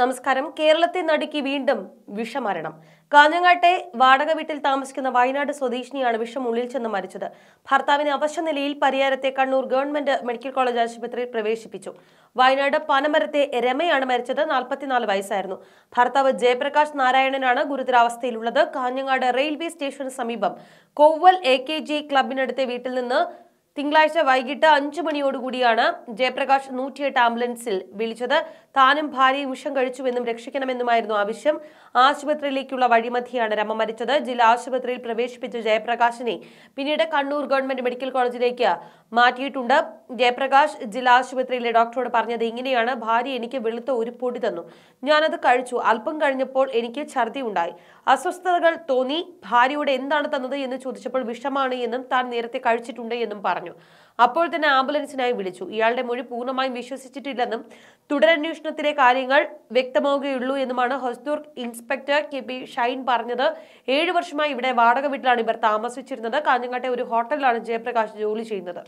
നമസ്കാരം കേരളത്തെ നടുക്കി വീണ്ടും വിഷമരണം കാഞ്ഞങ്ങാട്ടെ വാടക വീട്ടിൽ താമസിക്കുന്ന വയനാട് സ്വദേശിനിയാണ് വിഷം ഉള്ളിൽ ചെന്ന് മരിച്ചത് ഭർത്താവിനെ അവശ നിലയിൽ പരിയാരത്തെ കണ്ണൂർ ഗവൺമെന്റ് മെഡിക്കൽ കോളേജ് ആശുപത്രിയിൽ പ്രവേശിപ്പിച്ചു വയനാട് പനമരത്തെ രമയാണ് മരിച്ചത് നാൽപ്പത്തിനാല് വയസ്സായിരുന്നു ഭർത്താവ് ജയപ്രകാശ് നാരായണനാണ് ഗുരുതരാവസ്ഥയിലുള്ളത് കാഞ്ഞങ്ങാട് റെയിൽവേ സ്റ്റേഷന് സമീപം കൊവ്വൽ എ കെ ജി ക്ലബിനടുത്തെ വീട്ടിൽ നിന്ന് തിങ്കളാഴ്ച വൈകിട്ട് അഞ്ചു മണിയോടുകൂടിയാണ് ജയപ്രകാശ് നൂറ്റിയെട്ട് ആംബുലൻസിൽ വിളിച്ചത് താനും ഭാര്യയും വിഷം കഴിച്ചുവെന്നും രക്ഷിക്കണമെന്നുമായിരുന്നു ആവശ്യം ആശുപത്രിയിലേക്കുള്ള വഴിമധ്യയാണ് രമ മരിച്ചത് ജില്ലാ ആശുപത്രിയിൽ പ്രവേശിപ്പിച്ച ജയപ്രകാശിനെ പിന്നീട് കണ്ണൂർ ഗവൺമെന്റ് മെഡിക്കൽ കോളേജിലേക്ക് മാറ്റിയിട്ടുണ്ട് ജയപ്രകാശ് ജില്ലാ ആശുപത്രിയിലെ ഡോക്ടറോട് പറഞ്ഞത് ഇങ്ങനെയാണ് ഭാര്യ എനിക്ക് വെളുത്ത ഒരു പൊടി തന്നു ഞാനത് കഴിച്ചു അല്പം കഴിഞ്ഞപ്പോൾ എനിക്ക് ഛർദി ഉണ്ടായി അസ്വസ്ഥതകൾ തോന്നി ഭാര്യയോട് എന്താണ് തന്നത് എന്ന് ചോദിച്ചപ്പോൾ വിഷമാണ് എന്നും താൻ നേരത്തെ കഴിച്ചിട്ടുണ്ട് എന്നും പറഞ്ഞു പറഞ്ഞു അപ്പോൾ തന്നെ ആംബുലൻസിനായി വിളിച്ചു ഇയാളുടെ മൊഴി പൂർണ്ണമായും വിശ്വസിച്ചിട്ടില്ലെന്നും തുടരന്വേഷണത്തിലെ കാര്യങ്ങൾ വ്യക്തമാവുകയുള്ളൂ എന്നുമാണ് Hosdurg inspector K P Shine പറഞ്ഞത് ഏഴു വർഷമായി ഇവിടെ വാടക വീട്ടിലാണ് ഇവർ താമസിച്ചിരുന്നത് കാഞ്ഞങ്ങാട്ടെ ഒരു ഹോട്ടലിലാണ് ജയപ്രകാശ് ജോലി ചെയ്യുന്നത്